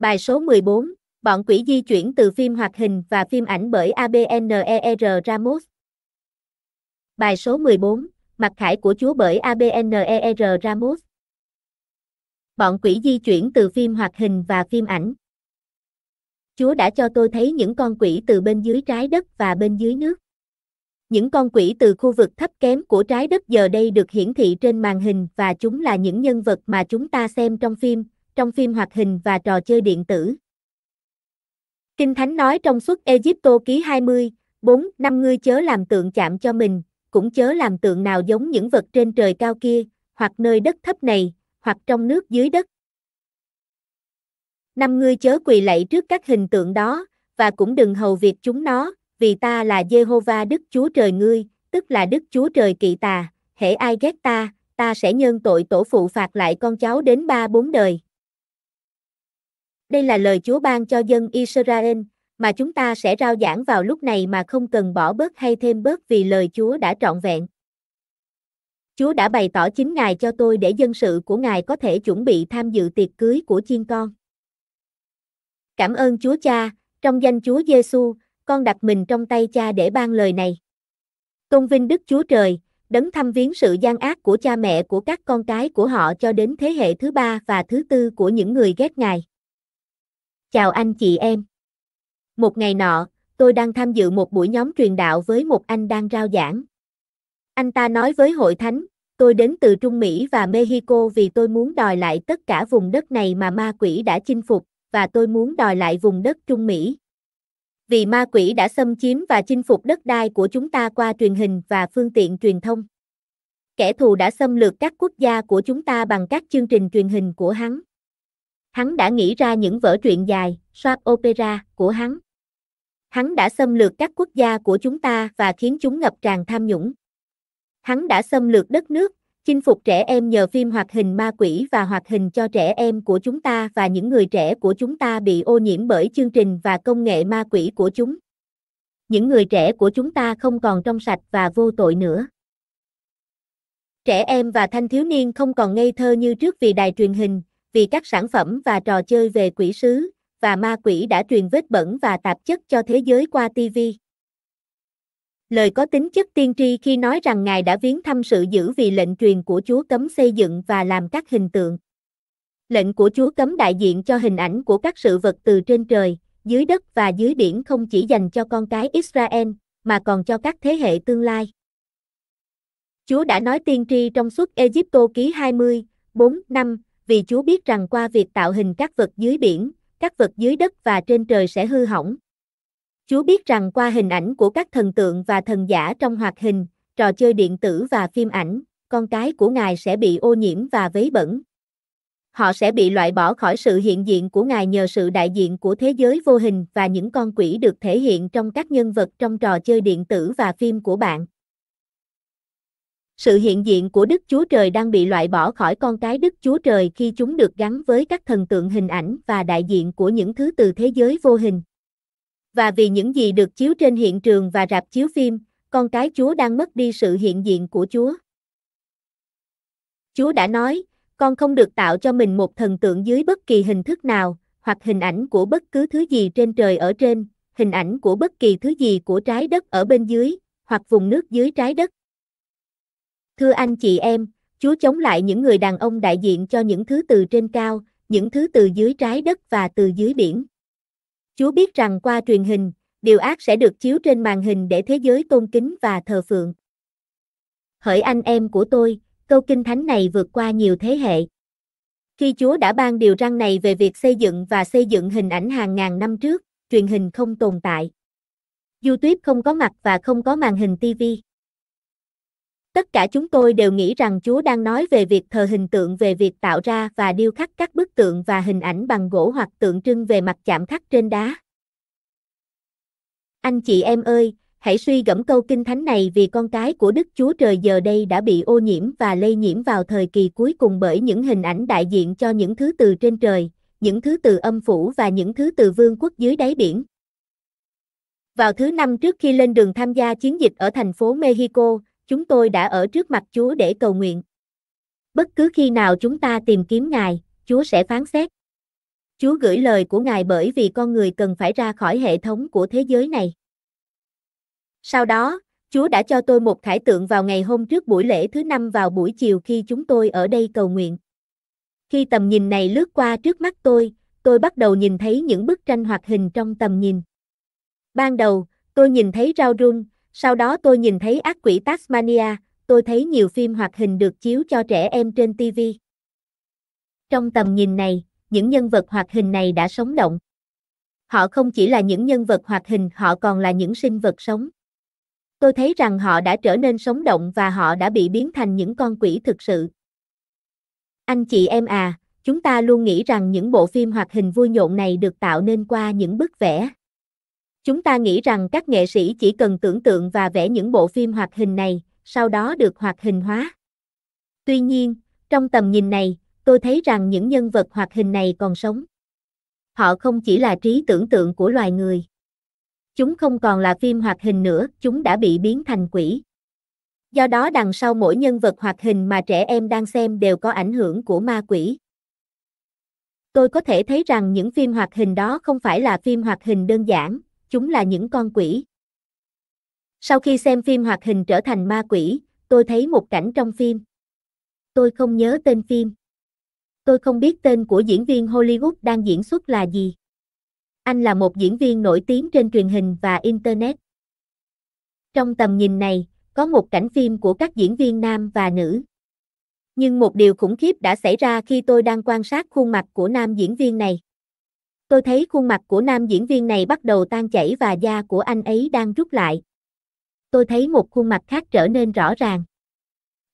Bài số 14, bọn quỷ di chuyển từ phim hoạt hình và phim ảnh bởi ABNER Ramos. Bài số 14, mặt khải của Chúa bởi ABNER Ramos. Bọn quỷ di chuyển từ phim hoạt hình và phim ảnh. Chúa đã cho tôi thấy những con quỷ từ bên dưới trái đất và bên dưới nước. Những con quỷ từ khu vực thấp kém của trái đất giờ đây được hiển thị trên màn hình và chúng là những nhân vật mà chúng ta xem trong phim, trong phim hoạt hình và trò chơi điện tử. Kinh Thánh nói trong suốt Egypto ký 20, 4, 5 ngươi chớ làm tượng chạm cho mình, cũng chớ làm tượng nào giống những vật trên trời cao kia, hoặc nơi đất thấp này, hoặc trong nước dưới đất. Năm ngươi chớ quỳ lạy trước các hình tượng đó, và cũng đừng hầu việc chúng nó, vì ta là Jehovah Đức Chúa Trời ngươi, tức là Đức Chúa Trời kỵ tà, hễ ai ghét ta, ta sẽ nhân tội tổ phụ phạt lại con cháu đến ba bốn đời. Đây là lời Chúa ban cho dân Israel, mà chúng ta sẽ rao giảng vào lúc này mà không cần bỏ bớt hay thêm bớt vì lời Chúa đã trọn vẹn. Chúa đã bày tỏ chính Ngài cho tôi để dân sự của Ngài có thể chuẩn bị tham dự tiệc cưới của chiên con. Cảm ơn Chúa Cha, trong danh Chúa Giêsu, con đặt mình trong tay Cha để ban lời này. Tôn vinh Đức Chúa Trời, đấng thăm viếng sự gian ác của cha mẹ của các con cái của họ cho đến thế hệ thứ ba và thứ tư của những người ghét Ngài. Chào anh chị em. Một ngày nọ, tôi đang tham dự một buổi nhóm truyền đạo với một anh đang rao giảng. Anh ta nói với hội thánh, tôi đến từ Trung Mỹ và Mexico vì tôi muốn đòi lại tất cả vùng đất này mà ma quỷ đã chinh phục, và tôi muốn đòi lại vùng đất Trung Mỹ. Vì ma quỷ đã xâm chiếm và chinh phục đất đai của chúng ta qua truyền hình và phương tiện truyền thông. Kẻ thù đã xâm lược các quốc gia của chúng ta bằng các chương trình truyền hình của hắn. Hắn đã nghĩ ra những vở truyện dài, soap opera của hắn. Hắn đã xâm lược các quốc gia của chúng ta và khiến chúng ngập tràn tham nhũng. Hắn đã xâm lược đất nước, chinh phục trẻ em nhờ phim hoạt hình ma quỷ và hoạt hình cho trẻ em của chúng ta và những người trẻ của chúng ta bị ô nhiễm bởi chương trình và công nghệ ma quỷ của chúng. Những người trẻ của chúng ta không còn trong sạch và vô tội nữa. Trẻ em và thanh thiếu niên không còn ngây thơ như trước vì đài truyền hình, vì các sản phẩm và trò chơi về quỷ sứ và ma quỷ đã truyền vết bẩn và tạp chất cho thế giới qua TV. Lời có tính chất tiên tri khi nói rằng Ngài đã viếng thăm sự giữ vì lệnh truyền của Chúa cấm xây dựng và làm các hình tượng. Lệnh của Chúa cấm đại diện cho hình ảnh của các sự vật từ trên trời, dưới đất và dưới biển không chỉ dành cho con cái Israel, mà còn cho các thế hệ tương lai. Chúa đã nói tiên tri trong suốt Egypto ký 20, 4, 5, vì Chúa biết rằng qua việc tạo hình các vật dưới biển, các vật dưới đất và trên trời sẽ hư hỏng. Chúa biết rằng qua hình ảnh của các thần tượng và thần giả trong hoạt hình, trò chơi điện tử và phim ảnh, con cái của Ngài sẽ bị ô nhiễm và vấy bẩn. Họ sẽ bị loại bỏ khỏi sự hiện diện của Ngài nhờ sự đại diện của thế giới vô hình và những con quỷ được thể hiện trong các nhân vật trong trò chơi điện tử và phim của bạn sự hiện diện của Đức Chúa Trời đang bị loại bỏ khỏi con cái Đức Chúa Trời khi chúng được gắn với các thần tượng hình ảnh và đại diện của những thứ từ thế giới vô hình. Và vì những gì được chiếu trên hiện trường và rạp chiếu phim, con cái Chúa đang mất đi sự hiện diện của Chúa. Chúa đã nói, con không được tạo cho mình một thần tượng dưới bất kỳ hình thức nào, hoặc hình ảnh của bất cứ thứ gì trên trời ở trên, hình ảnh của bất kỳ thứ gì của trái đất ở bên dưới, hoặc vùng nước dưới trái đất. Thưa anh chị em, Chúa chống lại những người đàn ông đại diện cho những thứ từ trên cao, những thứ từ dưới trái đất và từ dưới biển. Chúa biết rằng qua truyền hình, điều ác sẽ được chiếu trên màn hình để thế giới tôn kính và thờ phượng. Hỡi anh em của tôi, câu kinh thánh này vượt qua nhiều thế hệ. Khi Chúa đã ban điều răn này về việc xây dựng và xây dựng hình ảnh hàng ngàn năm trước, truyền hình không tồn tại. YouTube không có mặt và không có màn hình TV. Tất cả chúng tôi đều nghĩ rằng Chúa đang nói về việc thờ hình tượng về việc tạo ra và điêu khắc các bức tượng và hình ảnh bằng gỗ hoặc tượng trưng về mặt chạm khắc trên đá. Anh chị em ơi, hãy suy gẫm câu kinh thánh này vì con cái của Đức Chúa Trời giờ đây đã bị ô nhiễm và lây nhiễm vào thời kỳ cuối cùng bởi những hình ảnh đại diện cho những thứ từ trên trời, những thứ từ âm phủ và những thứ từ vương quốc dưới đáy biển. Vào thứ năm trước khi lên đường tham gia chiến dịch ở thành phố Mexico, chúng tôi đã ở trước mặt Chúa để cầu nguyện. Bất cứ khi nào chúng ta tìm kiếm Ngài, Chúa sẽ phán xét. Chúa gửi lời của Ngài bởi vì con người cần phải ra khỏi hệ thống của thế giới này. Sau đó, Chúa đã cho tôi một khải tượng vào ngày hôm trước buổi lễ thứ năm vào buổi chiều khi chúng tôi ở đây cầu nguyện. Khi tầm nhìn này lướt qua trước mắt tôi, tôi bắt đầu nhìn thấy những bức tranh hoạt hình trong tầm nhìn. Ban đầu, tôi nhìn thấy rau run, sau đó tôi nhìn thấy ác quỷ Tasmania, tôi thấy nhiều phim hoạt hình được chiếu cho trẻ em trên TV. Trong tầm nhìn này, những nhân vật hoạt hình này đã sống động. Họ không chỉ là những nhân vật hoạt hình, họ còn là những sinh vật sống. Tôi thấy rằng họ đã trở nên sống động và họ đã bị biến thành những con quỷ thực sự. Anh chị em à, chúng ta luôn nghĩ rằng những bộ phim hoạt hình vui nhộn này được tạo nên qua những bức vẽ Chúng ta nghĩ rằng các nghệ sĩ chỉ cần tưởng tượng và vẽ những bộ phim hoạt hình này, sau đó được hoạt hình hóa. Tuy nhiên, trong tầm nhìn này, tôi thấy rằng những nhân vật hoạt hình này còn sống. Họ không chỉ là trí tưởng tượng của loài người. Chúng không còn là phim hoạt hình nữa, chúng đã bị biến thành quỷ. Do đó đằng sau mỗi nhân vật hoạt hình mà trẻ em đang xem đều có ảnh hưởng của ma quỷ. Tôi có thể thấy rằng những phim hoạt hình đó không phải là phim hoạt hình đơn giản, chúng là những con quỷ. Sau khi xem phim hoạt hình trở thành ma quỷ, tôi thấy một cảnh trong phim. Tôi không nhớ tên phim. Tôi không biết tên của diễn viên Hollywood đang diễn xuất là gì. Anh là một diễn viên nổi tiếng trên truyền hình và Internet. Trong tầm nhìn này, có một cảnh phim của các diễn viên nam và nữ. Nhưng một điều khủng khiếp đã xảy ra khi tôi đang quan sát khuôn mặt của nam diễn viên này. Tôi thấy khuôn mặt của nam diễn viên này bắt đầu tan chảy và da của anh ấy đang rút lại. Tôi thấy một khuôn mặt khác trở nên rõ ràng.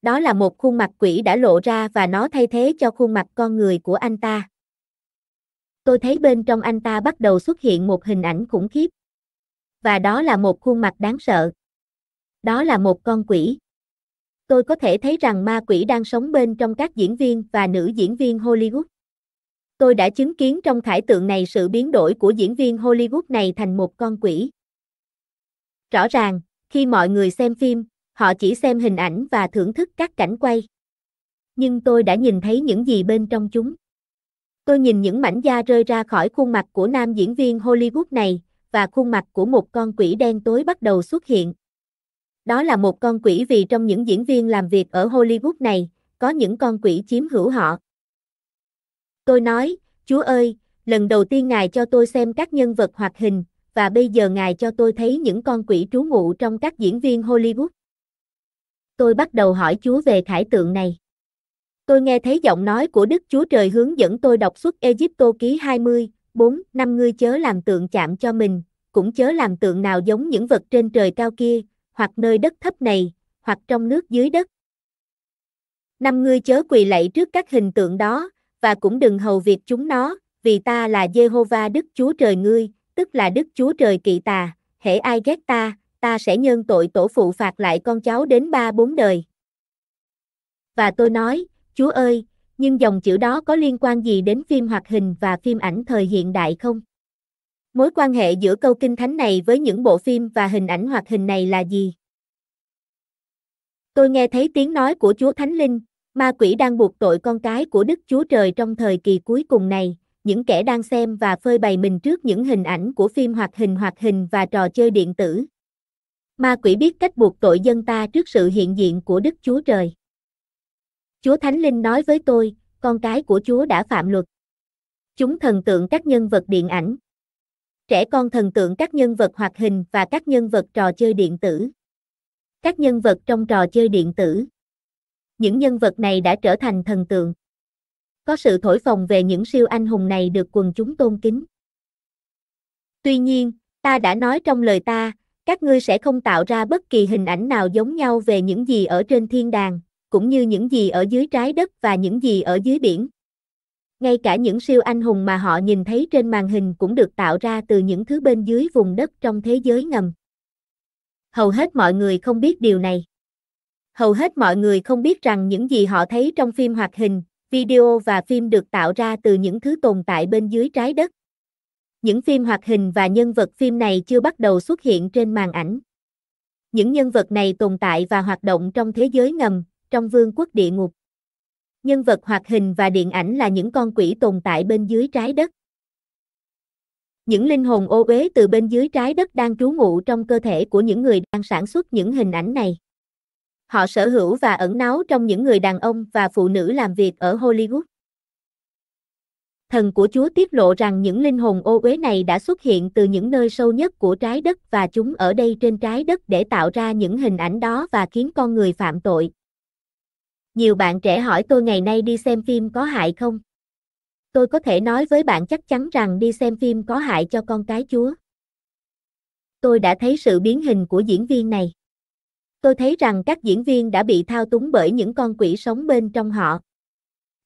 Đó là một khuôn mặt quỷ đã lộ ra và nó thay thế cho khuôn mặt con người của anh ta. Tôi thấy bên trong anh ta bắt đầu xuất hiện một hình ảnh khủng khiếp. Và đó là một khuôn mặt đáng sợ. Đó là một con quỷ. Tôi có thể thấy rằng ma quỷ đang sống bên trong các diễn viên và nữ diễn viên Hollywood. Tôi đã chứng kiến trong khải tượng này sự biến đổi của diễn viên Hollywood này thành một con quỷ. Rõ ràng, khi mọi người xem phim, họ chỉ xem hình ảnh và thưởng thức các cảnh quay. Nhưng tôi đã nhìn thấy những gì bên trong chúng. Tôi nhìn những mảnh da rơi ra khỏi khuôn mặt của nam diễn viên Hollywood này, và khuôn mặt của một con quỷ đen tối bắt đầu xuất hiện. Đó là một con quỷ vì trong những diễn viên làm việc ở Hollywood này, có những con quỷ chiếm hữu họ. Tôi nói, Chúa ơi, lần đầu tiên Ngài cho tôi xem các nhân vật hoạt hình, và bây giờ Ngài cho tôi thấy những con quỷ trú ngụ trong các diễn viên Hollywood. Tôi bắt đầu hỏi Chúa về khải tượng này. Tôi nghe thấy giọng nói của Đức Chúa Trời hướng dẫn tôi đọc suốt Egypto ký 20, 4, 5 ngươi chớ làm tượng chạm cho mình, cũng chớ làm tượng nào giống những vật trên trời cao kia, hoặc nơi đất thấp này, hoặc trong nước dưới đất. Năm ngươi chớ quỳ lạy trước các hình tượng đó, và cũng đừng hầu việc chúng nó, vì ta là Jehovah Đức Chúa Trời ngươi, tức là Đức Chúa Trời kỵ tà, hễ ai ghét ta, ta sẽ nhân tội tổ phụ phạt lại con cháu đến ba bốn đời. Và tôi nói, Chúa ơi, nhưng dòng chữ đó có liên quan gì đến phim hoạt hình và phim ảnh thời hiện đại không? Mối quan hệ giữa câu kinh thánh này với những bộ phim và hình ảnh hoạt hình này là gì? Tôi nghe thấy tiếng nói của Chúa Thánh Linh, Ma quỷ đang buộc tội con cái của Đức Chúa Trời trong thời kỳ cuối cùng này, những kẻ đang xem và phơi bày mình trước những hình ảnh của phim hoạt hình hoạt hình và trò chơi điện tử. Ma quỷ biết cách buộc tội dân ta trước sự hiện diện của Đức Chúa Trời. Chúa Thánh Linh nói với tôi, con cái của Chúa đã phạm luật. Chúng thần tượng các nhân vật điện ảnh. Trẻ con thần tượng các nhân vật hoạt hình và các nhân vật trò chơi điện tử. Các nhân vật trong trò chơi điện tử những nhân vật này đã trở thành thần tượng. Có sự thổi phồng về những siêu anh hùng này được quần chúng tôn kính. Tuy nhiên, ta đã nói trong lời ta, các ngươi sẽ không tạo ra bất kỳ hình ảnh nào giống nhau về những gì ở trên thiên đàng, cũng như những gì ở dưới trái đất và những gì ở dưới biển. Ngay cả những siêu anh hùng mà họ nhìn thấy trên màn hình cũng được tạo ra từ những thứ bên dưới vùng đất trong thế giới ngầm. Hầu hết mọi người không biết điều này hầu hết mọi người không biết rằng những gì họ thấy trong phim hoạt hình, video và phim được tạo ra từ những thứ tồn tại bên dưới trái đất. Những phim hoạt hình và nhân vật phim này chưa bắt đầu xuất hiện trên màn ảnh. Những nhân vật này tồn tại và hoạt động trong thế giới ngầm, trong vương quốc địa ngục. Nhân vật hoạt hình và điện ảnh là những con quỷ tồn tại bên dưới trái đất. Những linh hồn ô uế từ bên dưới trái đất đang trú ngụ trong cơ thể của những người đang sản xuất những hình ảnh này. Họ sở hữu và ẩn náu trong những người đàn ông và phụ nữ làm việc ở Hollywood. Thần của Chúa tiết lộ rằng những linh hồn ô uế này đã xuất hiện từ những nơi sâu nhất của trái đất và chúng ở đây trên trái đất để tạo ra những hình ảnh đó và khiến con người phạm tội. Nhiều bạn trẻ hỏi tôi ngày nay đi xem phim có hại không? Tôi có thể nói với bạn chắc chắn rằng đi xem phim có hại cho con cái Chúa. Tôi đã thấy sự biến hình của diễn viên này. Tôi thấy rằng các diễn viên đã bị thao túng bởi những con quỷ sống bên trong họ.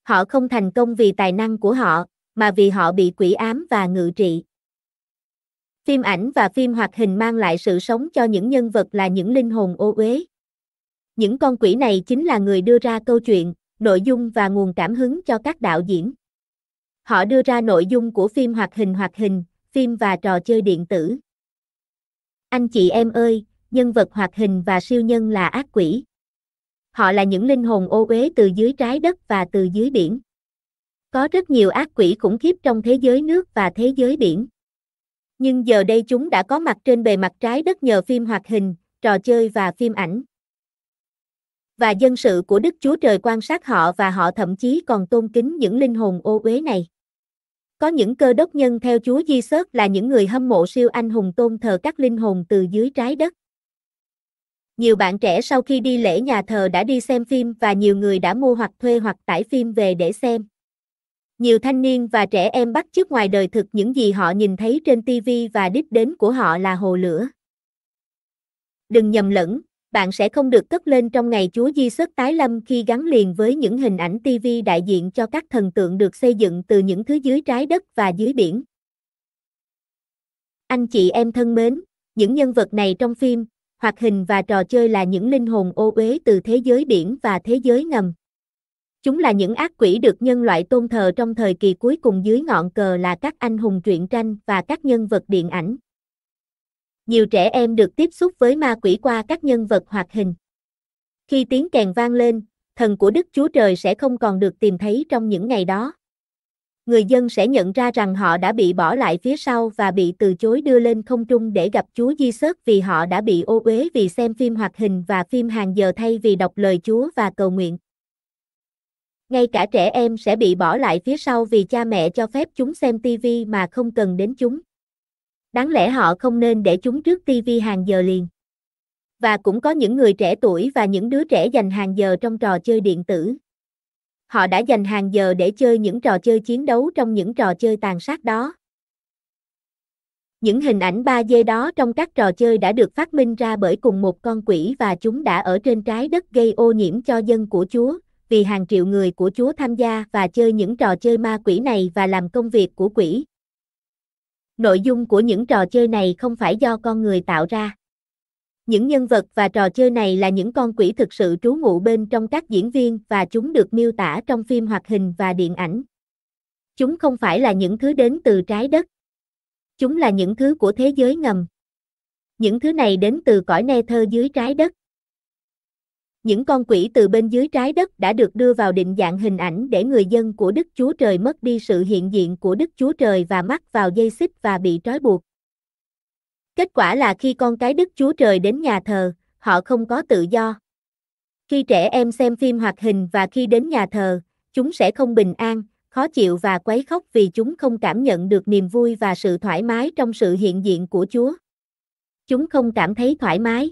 Họ không thành công vì tài năng của họ, mà vì họ bị quỷ ám và ngự trị. Phim ảnh và phim hoạt hình mang lại sự sống cho những nhân vật là những linh hồn ô uế. Những con quỷ này chính là người đưa ra câu chuyện, nội dung và nguồn cảm hứng cho các đạo diễn. Họ đưa ra nội dung của phim hoạt hình hoạt hình, phim và trò chơi điện tử. Anh chị em ơi, nhân vật hoạt hình và siêu nhân là ác quỷ. Họ là những linh hồn ô uế từ dưới trái đất và từ dưới biển. Có rất nhiều ác quỷ khủng khiếp trong thế giới nước và thế giới biển. Nhưng giờ đây chúng đã có mặt trên bề mặt trái đất nhờ phim hoạt hình, trò chơi và phim ảnh. Và dân sự của Đức Chúa Trời quan sát họ và họ thậm chí còn tôn kính những linh hồn ô uế này. Có những cơ đốc nhân theo Chúa Giêsu là những người hâm mộ siêu anh hùng tôn thờ các linh hồn từ dưới trái đất. Nhiều bạn trẻ sau khi đi lễ nhà thờ đã đi xem phim và nhiều người đã mua hoặc thuê hoặc tải phim về để xem. Nhiều thanh niên và trẻ em bắt chước ngoài đời thực những gì họ nhìn thấy trên TV và đích đến của họ là hồ lửa. Đừng nhầm lẫn, bạn sẽ không được cất lên trong ngày Chúa di xuất tái lâm khi gắn liền với những hình ảnh TV đại diện cho các thần tượng được xây dựng từ những thứ dưới trái đất và dưới biển. Anh chị em thân mến, những nhân vật này trong phim, hoạt hình và trò chơi là những linh hồn ô uế từ thế giới biển và thế giới ngầm. Chúng là những ác quỷ được nhân loại tôn thờ trong thời kỳ cuối cùng dưới ngọn cờ là các anh hùng truyện tranh và các nhân vật điện ảnh. Nhiều trẻ em được tiếp xúc với ma quỷ qua các nhân vật hoạt hình. Khi tiếng kèn vang lên, thần của Đức Chúa Trời sẽ không còn được tìm thấy trong những ngày đó người dân sẽ nhận ra rằng họ đã bị bỏ lại phía sau và bị từ chối đưa lên không trung để gặp Chúa Giêsu vì họ đã bị ô uế vì xem phim hoạt hình và phim hàng giờ thay vì đọc lời Chúa và cầu nguyện. Ngay cả trẻ em sẽ bị bỏ lại phía sau vì cha mẹ cho phép chúng xem TV mà không cần đến chúng. Đáng lẽ họ không nên để chúng trước TV hàng giờ liền. Và cũng có những người trẻ tuổi và những đứa trẻ dành hàng giờ trong trò chơi điện tử, họ đã dành hàng giờ để chơi những trò chơi chiến đấu trong những trò chơi tàn sát đó. Những hình ảnh 3D đó trong các trò chơi đã được phát minh ra bởi cùng một con quỷ và chúng đã ở trên trái đất gây ô nhiễm cho dân của Chúa, vì hàng triệu người của Chúa tham gia và chơi những trò chơi ma quỷ này và làm công việc của quỷ. Nội dung của những trò chơi này không phải do con người tạo ra. Những nhân vật và trò chơi này là những con quỷ thực sự trú ngụ bên trong các diễn viên và chúng được miêu tả trong phim hoạt hình và điện ảnh. Chúng không phải là những thứ đến từ trái đất. Chúng là những thứ của thế giới ngầm. Những thứ này đến từ cõi ne-thơ dưới trái đất. Những con quỷ từ bên dưới trái đất đã được đưa vào định dạng hình ảnh để người dân của Đức Chúa Trời mất đi sự hiện diện của Đức Chúa Trời và mắc vào dây xích và bị trói buộc. Kết quả là khi con cái Đức Chúa Trời đến nhà thờ, họ không có tự do. Khi trẻ em xem phim hoạt hình và khi đến nhà thờ, chúng sẽ không bình an, khó chịu và quấy khóc vì chúng không cảm nhận được niềm vui và sự thoải mái trong sự hiện diện của Chúa. Chúng không cảm thấy thoải mái.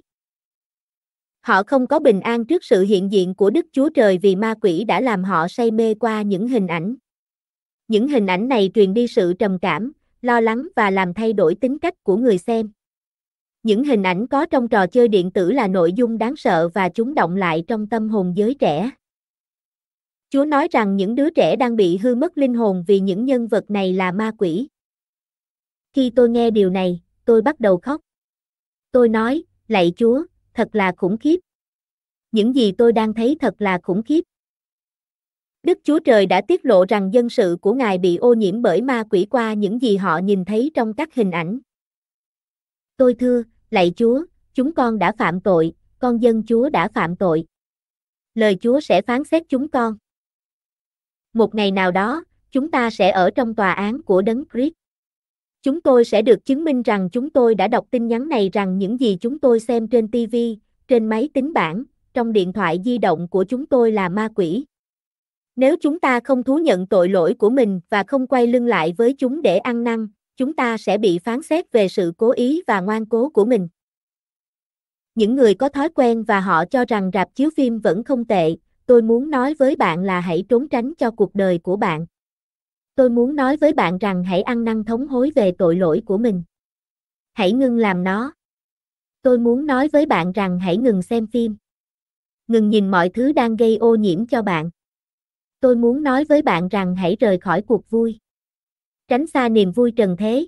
Họ không có bình an trước sự hiện diện của Đức Chúa Trời vì ma quỷ đã làm họ say mê qua những hình ảnh. Những hình ảnh này truyền đi sự trầm cảm, lo lắng và làm thay đổi tính cách của người xem. Những hình ảnh có trong trò chơi điện tử là nội dung đáng sợ và chúng động lại trong tâm hồn giới trẻ. Chúa nói rằng những đứa trẻ đang bị hư mất linh hồn vì những nhân vật này là ma quỷ. Khi tôi nghe điều này, tôi bắt đầu khóc. Tôi nói, lạy Chúa, thật là khủng khiếp. Những gì tôi đang thấy thật là khủng khiếp. Đức Chúa Trời đã tiết lộ rằng dân sự của Ngài bị ô nhiễm bởi ma quỷ qua những gì họ nhìn thấy trong các hình ảnh tôi thưa, lạy Chúa, chúng con đã phạm tội, con dân Chúa đã phạm tội. Lời Chúa sẽ phán xét chúng con. Một ngày nào đó, chúng ta sẽ ở trong tòa án của Đấng Christ. Chúng tôi sẽ được chứng minh rằng chúng tôi đã đọc tin nhắn này rằng những gì chúng tôi xem trên TV, trên máy tính bảng, trong điện thoại di động của chúng tôi là ma quỷ. Nếu chúng ta không thú nhận tội lỗi của mình và không quay lưng lại với chúng để ăn năn, chúng ta sẽ bị phán xét về sự cố ý và ngoan cố của mình. Những người có thói quen và họ cho rằng rạp chiếu phim vẫn không tệ, tôi muốn nói với bạn là hãy trốn tránh cho cuộc đời của bạn. Tôi muốn nói với bạn rằng hãy ăn năn thống hối về tội lỗi của mình. Hãy ngừng làm nó. Tôi muốn nói với bạn rằng hãy ngừng xem phim. Ngừng nhìn mọi thứ đang gây ô nhiễm cho bạn. Tôi muốn nói với bạn rằng hãy rời khỏi cuộc vui tránh xa niềm vui trần thế.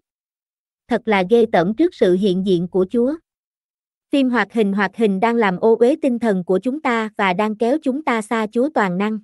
Thật là ghê tởm trước sự hiện diện của Chúa. Phim hoạt hình hoạt hình đang làm ô uế tinh thần của chúng ta và đang kéo chúng ta xa Chúa toàn năng.